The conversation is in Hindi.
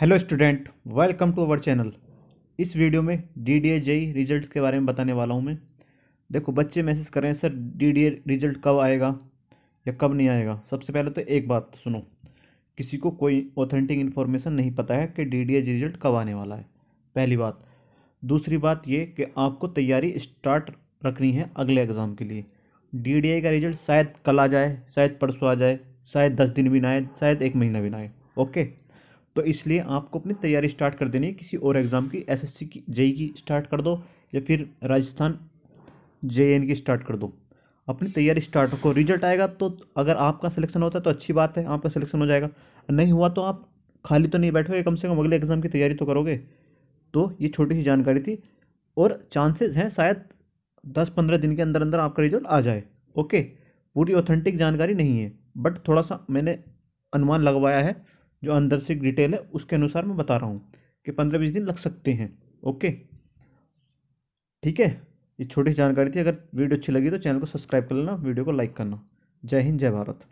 hello student welcome to our channel इस वीडियो में D D A JE result के बारे में बताने वाला हूँ मैं देखो बच्चे मैसेज कर रहे हैं sir D D A result कब आएगा या कब नहीं आएगा सबसे पहले तो एक बात सुनो किसी को कोई ऑथेंटिक इन्फॉर्मेशन नहीं पता है कि डी डी ए रिजल्ट कब आने वाला है पहली बात दूसरी बात ये कि आपको तैयारी स्टार्ट रखनी है अगले एग्ज़ाम के लिए डी डी ए का रिजल्ट शायद कल आ जाए शायद परसों आ जाए शायद दस दिन भी ना आए शायद एक महीना भी ना आए ओके तो इसलिए आपको अपनी तैयारी स्टार्ट कर देनी है किसी और एग्ज़ाम की एसएससी की जेई की स्टार्ट कर दो या फिर राजस्थान जे की स्टार्ट कर दो अपनी तैयारी स्टार्ट रखो रिजल्ट आएगा तो अगर आपका सिलेक्शन होता है तो अच्छी बात है आपका सिलेक्शन हो जाएगा नहीं हुआ तो आप खाली तो नहीं बैठोगे कम से कम अगले एग्ज़ाम की तैयारी तो करोगे तो ये छोटी सी जानकारी थी और चांसेस हैं शायद दस पंद्रह दिन के अंदर अंदर आपका रिजल्ट आ जाए ओके पूरी ऑथेंटिक जानकारी नहीं है बट थोड़ा सा मैंने अनुमान लगवाया है जो अंदर से डिटेल है उसके अनुसार मैं बता रहा हूँ कि पंद्रह बीस दिन लग सकते हैं ओके ठीक है ये छोटी जानकारी थी अगर वीडियो अच्छी लगी तो चैनल को सब्सक्राइब कर लेना वीडियो को लाइक करना जय हिंद जय भारत